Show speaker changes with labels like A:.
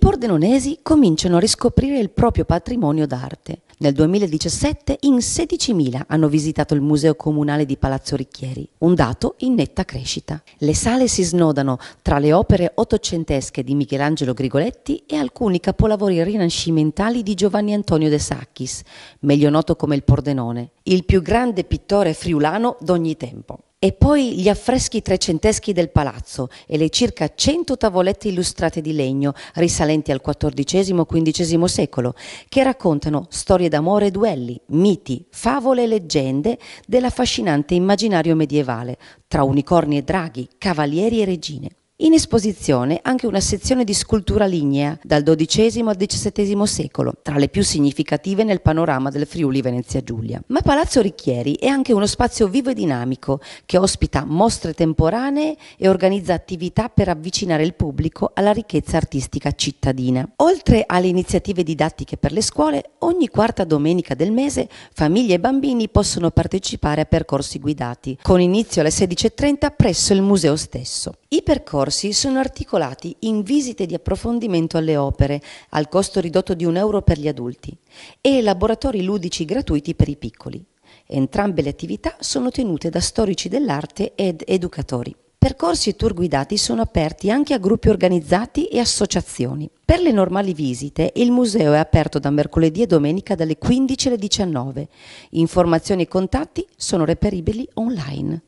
A: pordenonesi cominciano a riscoprire il proprio patrimonio d'arte. Nel 2017 in 16.000 hanno visitato il Museo Comunale di Palazzo Ricchieri, un dato in netta crescita. Le sale si snodano tra le opere ottocentesche di Michelangelo Grigoletti e alcuni capolavori rinascimentali di Giovanni Antonio de Sacchis, meglio noto come il Pordenone, il più grande pittore friulano d'ogni tempo. E poi gli affreschi trecenteschi del palazzo e le circa 100 tavolette illustrate di legno risalenti al XIV-XV secolo, che raccontano storie d'amore e duelli, miti, favole e leggende dell'affascinante immaginario medievale, tra unicorni e draghi, cavalieri e regine. In esposizione anche una sezione di scultura lignea dal XII al XVII secolo, tra le più significative nel panorama del Friuli Venezia Giulia. Ma Palazzo Ricchieri è anche uno spazio vivo e dinamico che ospita mostre temporanee e organizza attività per avvicinare il pubblico alla ricchezza artistica cittadina. Oltre alle iniziative didattiche per le scuole, ogni quarta domenica del mese famiglie e bambini possono partecipare a percorsi guidati, con inizio alle 16.30 presso il museo stesso. I percorsi corsi sono articolati in visite di approfondimento alle opere, al costo ridotto di un euro per gli adulti, e laboratori ludici gratuiti per i piccoli. Entrambe le attività sono tenute da storici dell'arte ed educatori. Percorsi e tour guidati sono aperti anche a gruppi organizzati e associazioni. Per le normali visite il museo è aperto da mercoledì e domenica dalle 15 alle 19. Informazioni e contatti sono reperibili online.